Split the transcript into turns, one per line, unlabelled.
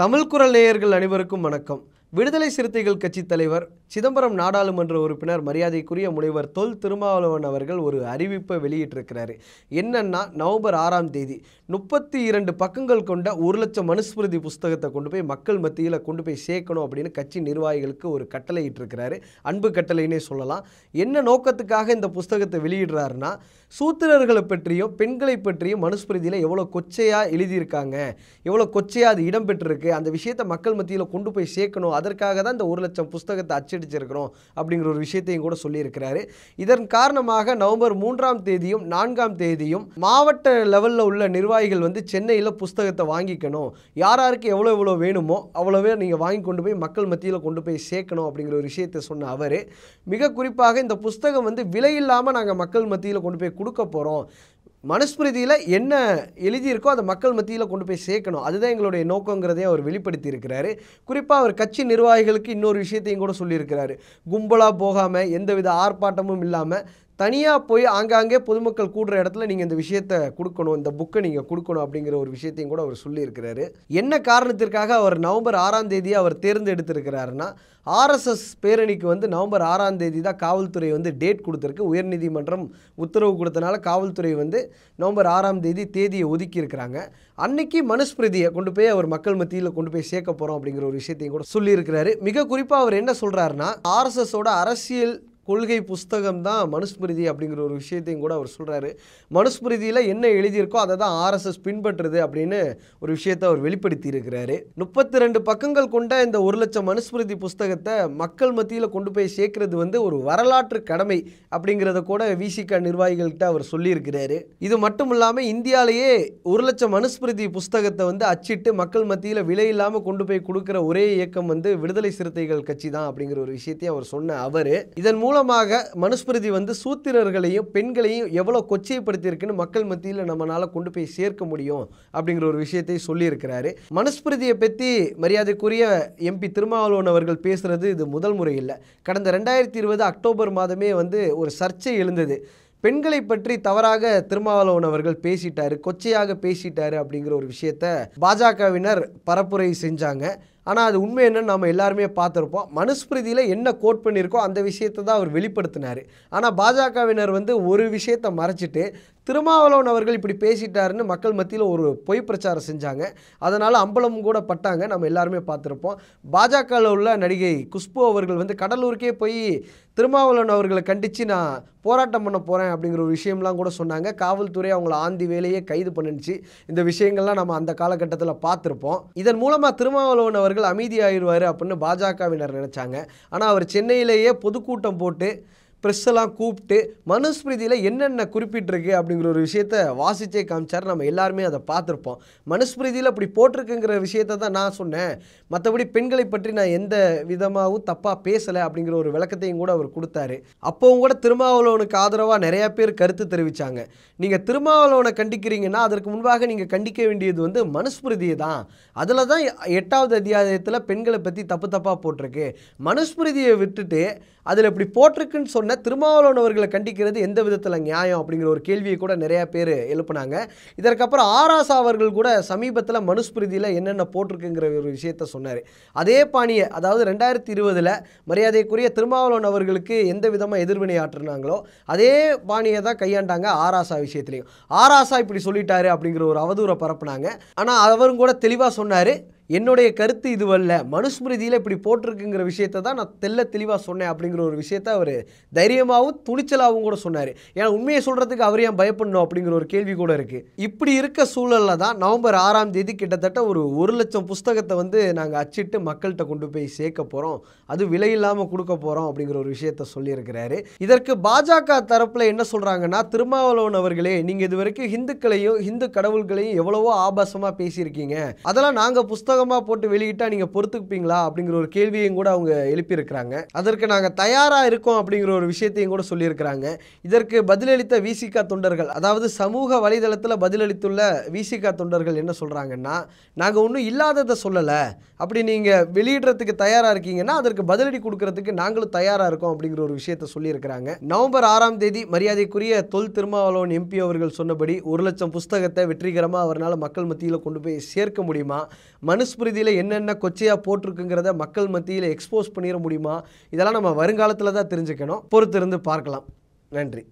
தமிழ் குரல் நேயர்கள் அனைவருக்கும் வணக்கம் விடுதலை சிறுத்தைகள் கட்சித் தலைவர் சிதம்பரம் நாடாளுமன்ற உறுப்பினர் மரியாதைக்குரிய முனைவர் தொல் திருமாவளவன் அவர்கள் ஒரு அறிவிப்பை வெளியிட்டிருக்கிறாரு என்னன்னா நவம்பர் ஆறாம் தேதி முப்பத்தி இரண்டு பக்கங்கள் கொண்ட ஒரு லட்சம் மனுஸ்மிருதி புஸ்தகத்தை கொண்டு போய் மக்கள் மத்தியில் கொண்டு போய் சேர்க்கணும் அப்படின்னு கட்சி நிர்வாகிகளுக்கு ஒரு கட்டளை இட்டிருக்கிறாரு அன்பு கட்டளைன்னே சொல்லலாம் என்ன நோக்கத்துக்காக இந்த புஸ்தகத்தை வெளியிடுறாருன்னா சூத்திரர்களை பற்றியும் பெண்களை பற்றியும் மனுஸ்மிருதியில் எவ்வளோ கொச்சையாக எழுதியிருக்காங்க எவ்வளோ கொச்சையாக அது இடம்பெற்றிருக்கு அந்த விஷயத்தை மக்கள் மத்தியில் கொண்டு போய் சேர்க்கணும் அதற்காக தான் இந்த ஒரு லட்சம் புஸ்தகத்தை அச்சடிச்சிருக்கிறோம் அப்படிங்கிற ஒரு விஷயத்தையும் கூட சொல்லியிருக்கிறாரு இதன் காரணமாக நவம்பர் மூன்றாம் தேதியும் நான்காம் தேதியும் மாவட்ட லெவலில் உள்ள நிர்வாகிகள் வந்து சென்னையில் புஸ்தகத்தை வாங்கிக்கணும் யார் யாருக்கு எவ்வளோ எவ்வளோ வேணுமோ அவ்வளோவே நீங்கள் வாங்கி கொண்டு போய் மக்கள் மத்தியில் கொண்டு போய் சேர்க்கணும் அப்படிங்கிற ஒரு விஷயத்தை சொன்ன அவர் மிக குறிப்பாக இந்த புஸ்தகம் வந்து விலை இல்லாமல் நாங்கள் மக்கள் மத்தியில் கொண்டு போய் கொடுக்க போகிறோம் மனுஸ்மிருதியில் என்ன எழுதியிருக்கோ அதை மக்கள் மத்தியில் கொண்டு போய் சேர்க்கணும் அதுதான் எங்களுடைய நோக்கங்கிறதையும் அவர் வெளிப்படுத்தி இருக்கிறாரு குறிப்பாக அவர் கட்சி நிர்வாகிகளுக்கு இன்னொரு விஷயத்தையும் கூட சொல்லியிருக்கிறாரு கும்பலாக போகாமல் எந்தவித ஆர்ப்பாட்டமும் இல்லாமல் தனியாக போய் ஆங்காங்கே பொதுமக்கள் கூடுற இடத்துல நீங்கள் இந்த விஷயத்தை கொடுக்கணும் இந்த புக்கை நீங்கள் கொடுக்கணும் அப்படிங்கிற ஒரு விஷயத்தையும் கூட அவர் சொல்லியிருக்கிறாரு என்ன காரணத்திற்காக அவர் நவம்பர் ஆறாம் தேதி அவர் தேர்ந்தெடுத்திருக்கிறாருன்னா ஆர்எஸ்எஸ் பேரணிக்கு வந்து நவம்பர் ஆறாம் தேதி தான் காவல்துறை வந்து டேட் கொடுத்துருக்கு உயர்நீதிமன்றம் உத்தரவு கொடுத்தனால காவல்துறை வந்து நவம்பர் ஆறாம் தேதி தேதியை ஒதுக்கியிருக்கிறாங்க அன்னைக்கு மனுஸ்பிரதியை கொண்டு போய் அவர் மக்கள் மத்தியில் கொண்டு போய் சேர்க்க போகிறோம் அப்படிங்கிற ஒரு விஷயத்தையும் கூட சொல்லியிருக்கிறாரு மிக குறிப்பாக அவர் என்ன சொல்கிறாருன்னா ஆர்எஸ்எஸோட அரசியல் கொள்கை புஸ்தகம் தான் மனுஸ்மிருதி அப்படிங்கிற ஒரு விஷயத்தையும் கூட அவர் சொல்கிறாரு மனுஸ்மிருதியில் என்ன எழுதியிருக்கோ அதை தான் ஆர்எஸ்எஸ் பின்பற்றுது அப்படின்னு ஒரு விஷயத்தை அவர் வெளிப்படுத்தி இருக்கிறாரு முப்பத்தி ரெண்டு பக்கங்கள் கொண்ட இந்த ஒரு லட்சம் மனுஸ்மிருதி புஸ்தகத்தை மக்கள் மத்தியில் கொண்டு போய் சேர்க்கறது வந்து ஒரு வரலாற்று கடமை அப்படிங்கிறத கூட விசிகா நிர்வாகிகள்கிட்ட அவர் சொல்லியிருக்கிறாரு இது மட்டும் இல்லாமல் இந்தியாலேயே ஒரு லட்சம் மனுஸ்மிருதி புஸ்தகத்தை வந்து அச்சிட்டு மக்கள் மத்தியில் விலை இல்லாமல் கொண்டு போய் கொடுக்குற ஒரே இயக்கம் வந்து விடுதலை சிறுத்தைகள் கட்சி தான் அப்படிங்கிற ஒரு விஷயத்தையும் அவர் சொன்ன அவர் இதன் மூலம் மூலமாக மனுஸ்மிருதி வந்து சூத்திரர்களையும் பெண்களையும் எவ்வளோ கொச்சைப்படுத்தியிருக்குன்னு மக்கள் மத்தியில் நம்மளால் கொண்டு போய் சேர்க்க முடியும் அப்படிங்கிற ஒரு விஷயத்தை சொல்லியிருக்கிறாரு மனுஸ்மிருதியை பற்றி மரியாதைக்குரிய எம்பி திருமாவளவன் அவர்கள் பேசுகிறது இது முதல் முறை இல்லை கடந்த ரெண்டாயிரத்தி இருபது அக்டோபர் மாதமே வந்து ஒரு சர்ச்சை எழுந்தது பெண்களை பற்றி தவறாக திருமாவளவன் அவர்கள் பேசிட்டாரு கொச்சையாக பேசிட்டாரு அப்படிங்கிற ஒரு விஷயத்த பாஜகவினர் பரப்புரை செஞ்சாங்க ஆனால் அது உண்மை என்னன்னு நம்ம எல்லாருமே பார்த்துருப்போம் மனுஸ்மிருதியில் என்ன கோட் பண்ணியிருக்கோ அந்த விஷயத்தை தான் அவர் வெளிப்படுத்தினார் ஆனால் பாஜகவினர் வந்து ஒரு விஷயத்தை மறைச்சிட்டு திருமாவளவன் அவர்கள் இப்படி பேசிட்டாருன்னு மக்கள் மத்தியில் ஒரு பொய் பிரச்சாரம் செஞ்சாங்க அதனால் அம்பலமும் கூட பட்டாங்க நம்ம எல்லாருமே பார்த்துருப்போம் பாஜகவில் உள்ள நடிகை குஷ்பு அவர்கள் வந்து கடலூருக்கே போய் திருமாவளவன் அவர்களை கண்டித்து நான் போராட்டம் பண்ண போகிறேன் அப்படிங்கிற ஒரு விஷயம்லாம் கூட சொன்னாங்க காவல்துறை அவங்கள ஆந்தி வேலையே கைது பண்ணிடுச்சு இந்த விஷயங்கள்லாம் நம்ம அந்த காலகட்டத்தில் பார்த்துருப்போம் இதன் மூலமாக திருமாவளவன் அவர்கள் ஆயிடுவார் அப்படின்னு பாஜகவினர் நினச்சாங்க ஆனால் அவர் சென்னையிலேயே பொதுக்கூட்டம் போட்டு ப்ரெஸ்ஸெல்லாம் கூப்பிட்டு மனுஸ்மிருதியில் என்னென்ன குறிப்பிட்டிருக்கு அப்படிங்கிற ஒரு விஷயத்த வாசித்தே காமிச்சார் நம்ம எல்லாருமே அதை பார்த்துருப்போம் மனுஸ்மிருதியில் அப்படி போட்டிருக்குங்கிற விஷயத்த தான் நான் சொன்னேன் மற்றபடி பெண்களை பற்றி நான் எந்த விதமாகவும் தப்பாக பேசலை அப்படிங்கிற ஒரு விளக்கத்தையும் கூட அவர் கொடுத்தாரு அப்போவும் கூட திருமாவளவனுக்கு ஆதரவாக நிறையா பேர் கருத்து தெரிவித்தாங்க நீங்கள் திருமாவளவனை கண்டிக்கிறீங்கன்னா அதற்கு முன்பாக நீங்கள் கண்டிக்க வேண்டியது வந்து மனுஸ்மிருதியை தான் அதில் தான் எட்டாவது அத்தியாயத்தில் பெண்களை பற்றி தப்பு தப்பாக போட்டிருக்கு மனுஸ்மிருதியை விட்டுட்டு அதில் இப்படி போட்டிருக்குன்னு சொன்ன பண்ணால் திருமாவளவனவர்களை அவர்களை கண்டிக்கிறது எந்த விதத்தில் நியாயம் அப்படிங்கிற ஒரு கேள்வியை கூட நிறையா பேர் எழுப்புனாங்க இதற்கப்புறம் ஆராசா அவர்கள் கூட சமீபத்தில் மனுஸ்பிருதியில் என்னென்ன போட்டிருக்குங்கிற ஒரு விஷயத்த சொன்னார் அதே பாணியை அதாவது ரெண்டாயிரத்தி இருபதில் மரியாதைக்குரிய திருமாவளவன் அவர்களுக்கு எந்த விதமாக எதிர்வினை ஆற்றுனாங்களோ அதே பாணியை தான் கையாண்டாங்க ஆராசா விஷயத்துலையும் ஆராசா இப்படி சொல்லிட்டாரு அப்படிங்கிற ஒரு அவதூறை பரப்புனாங்க ஆனால் அவரும் கூட தெளிவாக சொன்னார் என்னுடைய கருத்து இதுவல்ல மனுஸ்மிருதியில் இப்படி போட்டிருக்குங்கிற விஷயத்த தான் நான் தெல்ல தெளிவாக சொன்னேன் அப்படிங்கிற ஒரு விஷயத்த அவர் தைரியமாகவும் துணிச்சலாகவும் கூட சொன்னார் ஏன்னா உண்மையை சொல்கிறதுக்கு அவர் ஏன் பயப்படணும் அப்படிங்கிற ஒரு கேள்வி கூட இருக்குது இப்படி இருக்க சூழலில் தான் நவம்பர் ஆறாம் தேதி கிட்டத்தட்ட ஒரு ஒரு லட்சம் புஸ்தகத்தை வந்து நாங்கள் அச்சிட்டு மக்கள்கிட்ட கொண்டு போய் சேர்க்க போகிறோம் அது விலையில்லாமல் கொடுக்க போகிறோம் அப்படிங்கிற ஒரு விஷயத்த சொல்லியிருக்கிறாரு இதற்கு பாஜக தரப்பில் என்ன சொல்கிறாங்கன்னா திருமாவளவன் அவர்களே நீங்கள் இது வரைக்கும் ஹிந்துக்களையும் ஹிந்து கடவுள்களையும் எவ்வளவோ ஆபாசமாக பேசியிருக்கீங்க அதெல்லாம் நாங்கள் புஸ்தகம் புத்தகமாக போட்டு வெளியிட்டால் நீங்கள் பொறுத்துக்குப்பீங்களா அப்படிங்கிற ஒரு கேள்வியையும் கூட அவங்க எழுப்பியிருக்கிறாங்க அதற்கு நாங்கள் தயாராக இருக்கோம் அப்படிங்கிற ஒரு விஷயத்தையும் கூட சொல்லியிருக்கிறாங்க இதற்கு பதிலளித்த விசிகா தொண்டர்கள் அதாவது சமூக வலைதளத்தில் பதிலளித்துள்ள விசிகா தொண்டர்கள் என்ன சொல்கிறாங்கன்னா நாங்கள் ஒன்றும் இல்லாததை சொல்லலை அப்படி நீங்கள் வெளியிடுறதுக்கு தயாராக இருக்கீங்கன்னா அதற்கு பதிலடி கொடுக்கறதுக்கு நாங்களும் தயாராக இருக்கோம் அப்படிங்கிற ஒரு விஷயத்த சொல்லியிருக்கிறாங்க நவம்பர் ஆறாம் தேதி மரியாதைக்குரிய தொல் திருமாவளவன் எம்பி அவர்கள் சொன்னபடி ஒரு லட்சம் புஸ்தகத்தை வெற்றிகரமாக அவரால் மக்கள் மத்தியில் கொண்டு போய் சேர்க்க முடியுமா மனு மனுஸ்மிருதியில் என்னென்ன கொச்சையாக போட்டிருக்குங்கிறத மக்கள் மத்தியில் எக்ஸ்போஸ் பண்ணிட முடியுமா இதெல்லாம் நம்ம வருங்காலத்தில் தான் தெரிஞ்சுக்கணும் பொறுத்திருந்து பார்க்கலாம் நன்றி